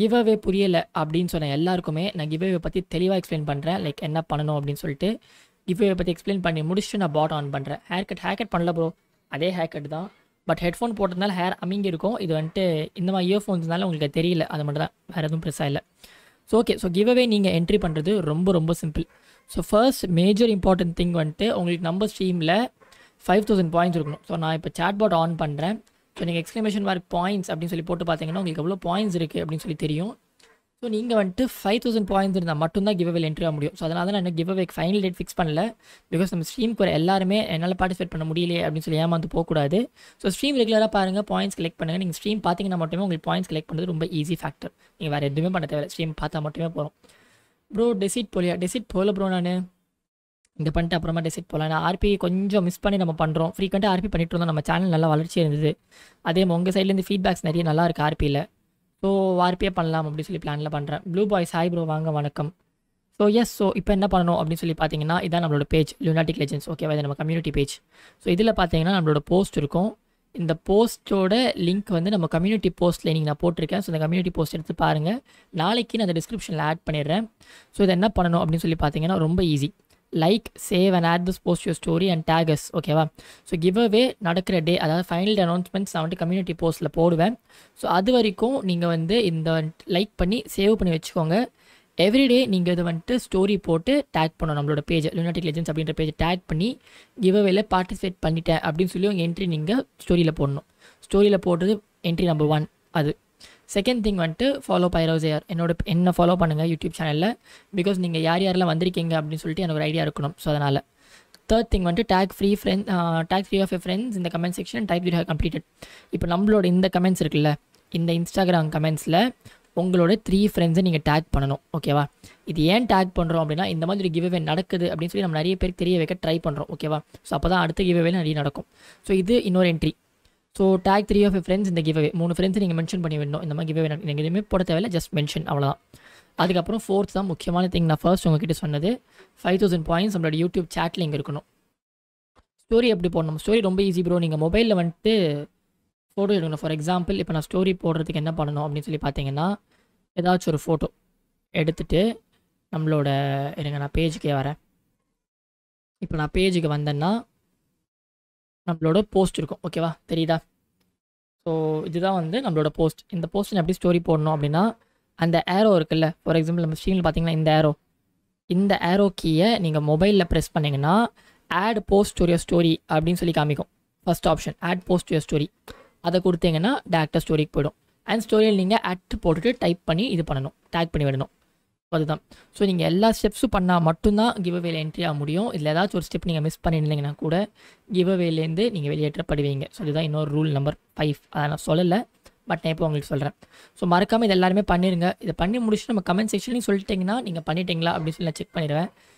giveaway புரியலை அப்படின்னு சொன்ன எல்லாருக்குமே நான் கிவ்அவே பற்றி தெளிவாக எக்ஸ்பிளைன் பண்ணுறேன் லைக் என்ன பண்ணணும் அப்படின்னு சொல்லிட்டு கிவ்அவே பற்றி எக்ஸ்பிளைன் பண்ணி முடிச்சுட்டு நான் பாட் ஆன் பண்ணுறேன் ஹேர் கட் ஹேர் கட் பண்ணல ப்ரோ அதே ஹேர் கட் தான் பட் ஹெட்ஃபோன் போட்டதுனால ஹேர் அமிங்கி இருக்கும் இது வந்துட்டு இந்த மாதிரி இயர்ஃபோன்ஸ்னால உங்களுக்கு தெரியல அது மட்டும் தான் வேறு எதுவும் பெருசாக இல்லை ஸோ ஓகே ஸோ கிவ்அவே நீங்கள் என்ட்ரி பண்ணுறது ரொம்ப ரொம்ப simple so first major important thing வந்துட்டு உங்களுக்கு நம்ம ஸ்ட்ரீமில் ஃபைவ் தௌசண்ட் பாயிண்ட்ஸ் இருக்கணும் ஸோ நான் இப்போ சாட்பாட் ஆன் பண்ணுறேன் ஸோ நீங்கள் எக்ஸ்க்ளமேஷன் மார்க் பாயிண்ட்ஸ் அப்படின்னு சொல்லி போட்டு பார்த்தீங்கன்னா உங்களுக்கு எவ்வளோ பாயிண்ட்ஸ் இருக்குது அப்படின்னு சொல்லி தெரியும் ஸோ நீங்கள் வந்துட்டு ஃபைவ் தௌசண்ட் பாயிண்ட்ஸ் இருந்தால் மட்டும்தான் கிவ் என்ட்ரி ஆக முடியும் ஸோ அதனால் தான் நான் கிவ் ஃபைனல் டேட் ஃபிக்ஸ் பண்ணல பிகாஸ் நம்ம ஸ்ட்ரீம் வர எல்லாருமே என்னால் பார்ட்டிசிபேட் பண்ண முடியலையே அப்படின்னு சொல்லி ஏமாந்து போகக்கூடாது ஸோ ஸ்ட்ரீம் ரெகுலராக பாருங்கள் பாயிண்ட்ஸ் கலெக்ட் பண்ணுங்கள் நீங்கள் ஸ்ட்ரீம் பார்த்தீங்கன்னா மட்டுமே உங்களுக்கு பாயிண்ட்ஸ் கலெக்ட் பண்ணுறது ரொம்ப ஈஸி ஃபேக்டர் நீங்கள் வேறு எதுவுமே பண்ண தேவை ஸ்ட்ரீம் பார்த்தா மட்டுமே போகிறோம் ப்ரோ டெசிட் போலியா டெசிட் போகல ப்ரோ நான் இங்கே பண்ணிட்டு அப்புறமா டெசிட் போகலாம் ஏன்னா ஆர்பி கொஞ்சம் மிஸ் பண்ணி நம்ம பண்ணுறோம் ஃப்ரீக்வெண்ட்டாக ஆர்பி பண்ணிட்டு இருந்தோம் நம்ம சேனல் நல்லா வளர்ச்சி இருந்தது அதே உங்கள் சைட்லேருந்து ஃபீட்பேக்ஸ் நிறைய நல்லா இருக்குது ஆர்பியில் ஸோ ஆர்பியே பண்ணலாம் அப்படின்னு சொல்லி பிளானில் பண்ணுறேன் ப்ளூ பாய்ஸ் ஹாய் ப்ரோ வாங்க வணக்கம் ஸோ எஸ் ஸோ இப்போ என்ன பண்ணணும் அப்படின்னு சொல்லி பார்த்தீங்கன்னா இதான் நம்மளோட பேஜ் லுனாட்டிக் லெஜன்ஸ் ஓகேவா இது நம்ம கம்யூனிட்டி பேஜ் ஸோ இதில் பார்த்தீங்கன்னா நம்மளோட போஸ்ட் இருக்கும் இந்த போஸ்ட்டோட லிங்க் வந்து நம்ம கம்யூனிட்டி போஸ்ட்டில் நீங்கள் நான் போட்டிருக்கேன் ஸோ இந்த கம்யூனிட்டி போஸ்ட் எடுத்து பாருங்கள் நாளைக்கு நான் அந்த டிஸ்கிரிப்ஷனில் ஆட் பண்ணிடுறேன் ஸோ இதை என்ன பண்ணணும் அப்படின்னு சொல்லி பார்த்தீங்கன்னா ரொம்ப easy like save and add this post your story and tags ஓகேவா ஸோ கிவ் அவே நடக்கிற டே அதாவது ஃபைனல் அனௌன்ஸ்மெண்ட்ஸ் நான் வந்துட்டு கம்யூனிட்டி போஸ்ட்டில் போடுவேன் ஸோ அது வரைக்கும் நீங்கள் வந்து இந்த லைக் பண்ணி சேவ் பண்ணி வச்சுக்கோங்க எவ்ரிடே நீங்கள் இதை வந்துட்டு ஸ்டோரி போட்டு டேக் பண்ணணும் நம்மளோட பேஜ் லுனாட்டிக் லெஜன்ஸ் அப்படின்ற பேஜ் டேக் பண்ணி அவேல பார்ட்டிசிபேட் பண்ணிட்டேன் அப்படின்னு சொல்லி உங்கள் என்ட்ரி நீங்கள் ஸ்டோரியில் போடணும் ஸ்டோரியில் போடுறது என்ட்ரி நம்பர் ஒன் அது செகண்ட் திங் வந்துட்டு ஃபாலோ பைரோசேயர் என்னோட என்ன ஃபாலோ பண்ணுங்கள் யூடியூப் சேனலில் பிகாஸ் நீங்கள் யார் யாரெல்லாம் வந்திருக்கீங்க அப்படின்னு சொல்லிட்டு எனக்கு ஒரு ஐடியா இருக்கணும் ஸோ அதனால் தேர்ட் திங் வந்துட்டு tag three friend tag three of a friends இந்த comment section type you have completed இப்போ நம்மளோட இந்த கமெண்ட்ஸ் இருக்குல்ல இந்த இன்ஸ்டாகிராம் கமெண்ட்ஸில் உங்களோட த்ரீ ஃப்ரெண்ட்ஸை நீங்கள் டேக் பண்ணணும் ஓகேவா இது ஏன் டேக் பண்ணுறோம் அப்படின்னா இந்த மாதிரி அவே நடக்குது அப்படின்னு சொல்லி நம்ம நிறைய பேருக்கு தெரிய வைக்க ட்ரை பண்ணுறோம் ஓகேவா ஸோ அப்போ தான் அடுத்த அவே நிறைய நடக்கும் ஸோ இது இன்னொரு entry so tag three of friends இந்த கிவ்வே மூணு ஃப்ரெண்ட்ஸ் நீங்கள் மென்ஷன் பண்ணி விடணும் இந்த மாதிரி கிவ்வே நீங்கள் எதுவுமே போட தேவையில்லை ஜஸ்ட் மென்ஷன் அவ்வளோதான் அதுக்கப்புறம் ஃபோர்த் தான் முக்கியமான திங் நான் ஃபர்ஸ்ட் உங்ககிட்ட சொன்னது ஃபைவ் தௌசண்ட் பாயிண்ட்ஸ் நம்மளோட யூடியூப் சேட்டில் இங்கே இருக்கணும் ஸ்டோரி எப்படி போடணும் ஸ்டோரி ரொம்ப ஈஸி ப்ரோ நீங்கள் மொபைலில் வந்துட்டு ஃபோட்டோ எடுக்கணும் ஃபார் எக்ஸாம்பிள் இப்போ நான் ஸ்டோரி போடுறதுக்கு என்ன பண்ணணும் அப்படின்னு சொல்லி பார்த்தீங்கன்னா ஏதாச்சும் ஒரு ஃபோட்டோ எடுத்துகிட்டு நம்மளோட இருங்க நான் பேஜுக்கே வரேன் இப்போ நான் பேஜுக்கு வந்தேன்னா நம்மளோட போஸ்ட் இருக்கும் ஓகேவா தெரியுதா ஸோ இதுதான் வந்து நம்மளோட போஸ்ட் இந்த போஸ்ட் எப்படி ஸ்டோரி போடணும் அப்படின்னா அந்த ஏரோ இருக்குல்ல ஃபார் எக்ஸாம்பிள் நம்ம ஸ்க்ரீனில் பார்த்தீங்கன்னா இந்த ஏரோ இந்த ஏரோ கீயை நீங்கள் மொபைலில் ப்ரெஸ் பண்ணிங்கன்னா ஆட் போஸ்ட் டு ஸ்டோரி அப்படின்னு சொல்லி காமிக்கும் first option add post to story அதை கொடுத்தீங்கன்னா டேரக்டாக ஸ்டோரிக்கு போயிடும் அண்ட் ஸ்டோரியில் நீங்கள் ஆட் போட்டுட்டு டைப் பண்ணி இது பண்ணணும் டேக் பண்ணி விடணும் அதுதான் ஸோ நீங்கள் எல்லா ஸ்டெப்ஸும் பண்ணால் மட்டும்தான் கிவ்அவேல என்ட்ரி ஆக முடியும் இல்லை ஏதாச்சும் ஒரு ஸ்டெப் நீங்கள் மிஸ் பண்ணியிருந்தீங்கன்னா கூட கிவ்அவேலேருந்து நீங்கள் வெளியேற்றப்படுவீங்க ஸோ இதுதான் இன்னொரு ரூல் நம்பர் ஃபைவ் அதை நான் சொல்லலை பட் நான் இப்போ உங்களுக்கு சொல்கிறேன் ஸோ மறக்காமல் இது எல்லாருமே பண்ணிடுங்க இதை பண்ணி முடிச்சுட்டு நம்ம கமெண்ட் செக்ஷன்லையும் சொல்லிட்டிங்கன்னா நீங்கள் பண்ணிட்டீங்களா அப்படின்னு சொல்லி நான் செக் பண்ணிடுவேன்